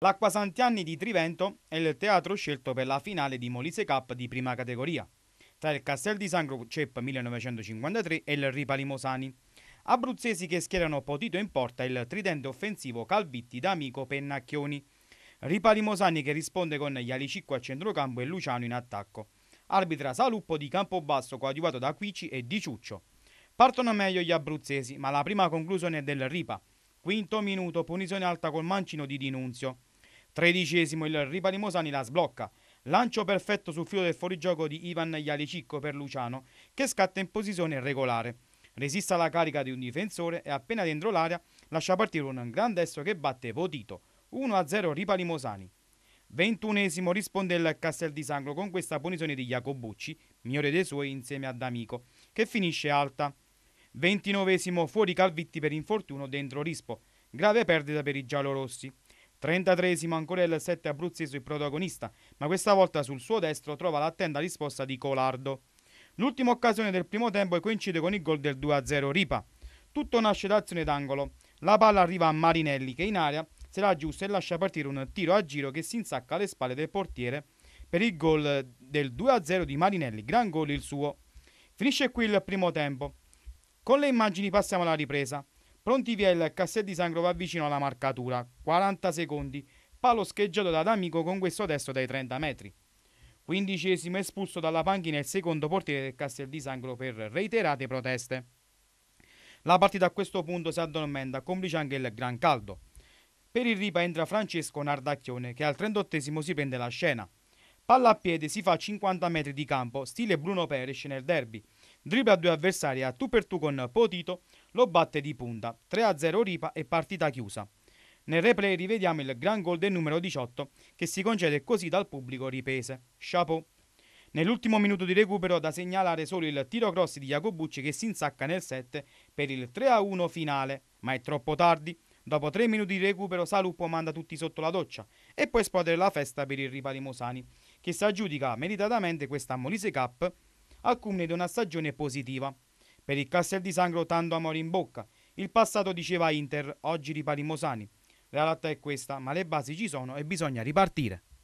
L'Acqua Santianni di Trivento è il teatro scelto per la finale di Molise Cup di prima categoria, tra il Castel di San Cep 1953 e il Ripa Limosani. Abruzzesi che schierano Potito in porta il tridente offensivo Calvitti d'Amico Pennacchioni. Ripa Limosani che risponde con Ialicicco a centrocampo e Luciano in attacco. Arbitra Saluppo di Campobasso coadiuvato da Quici e Di Ciuccio. Partono meglio gli abruzzesi, ma la prima conclusione è del Ripa. Quinto minuto, punizione alta col mancino di Dinunzio. Tredicesimo il Ripalimosani la sblocca. Lancio perfetto sul filo del fuorigioco di Ivan Ialicicco per Luciano, che scatta in posizione regolare. Resiste alla carica di un difensore e appena dentro l'area lascia partire un gran destro che batte Potito. 1-0 Ripalimosani. Ventunesimo risponde il Castel di Sangro con questa punizione di Jacobucci, migliore dei suoi insieme ad Amico, che finisce alta. Ventinovesimo fuori Calvitti per infortunio dentro Rispo, grave perdita per i giallorossi. 33esimo ancora il 7 abruzzese il protagonista, ma questa volta sul suo destro trova l'attenta risposta di Colardo. L'ultima occasione del primo tempo coincide con il gol del 2-0 Ripa. Tutto nasce da azione d'angolo. La palla arriva a Marinelli che in aria se la aggiusta e lascia partire un tiro a giro che si insacca alle spalle del portiere per il gol del 2-0 di Marinelli, gran gol il suo. Finisce qui il primo tempo. Con le immagini passiamo alla ripresa. Pronti via il Castel di Sangro va vicino alla marcatura, 40 secondi, palo scheggiato da D'Amico con questo destro dai 30 metri. Quindicesimo espulso dalla panchina il secondo portiere del Castel di Sangro per reiterate proteste. La partita a questo punto si addormenta, complice anche il gran caldo. Per il Ripa entra Francesco Nardacchione che al 38 si prende la scena. Palla a piede si fa 50 metri di campo, stile Bruno Peres nel derby, Dribbla due avversari a tu per tu con Potito, lo batte di punta. 3-0 Ripa e partita chiusa. Nel replay rivediamo il gran gol del numero 18 che si concede così dal pubblico ripese. Chapeau. Nell'ultimo minuto di recupero da segnalare solo il tiro cross di Jacobucci che si insacca nel 7 per il 3-1 finale, ma è troppo tardi. Dopo 3 minuti di recupero Saluppo manda tutti sotto la doccia e poi esplode la festa per il Ripa di Mosani che si aggiudica meritatamente questa Molise Cup al di una stagione positiva. Per il Castel di Sangro tanto amore in bocca, il passato diceva Inter, oggi ripari Mosani. La lotta è questa, ma le basi ci sono e bisogna ripartire.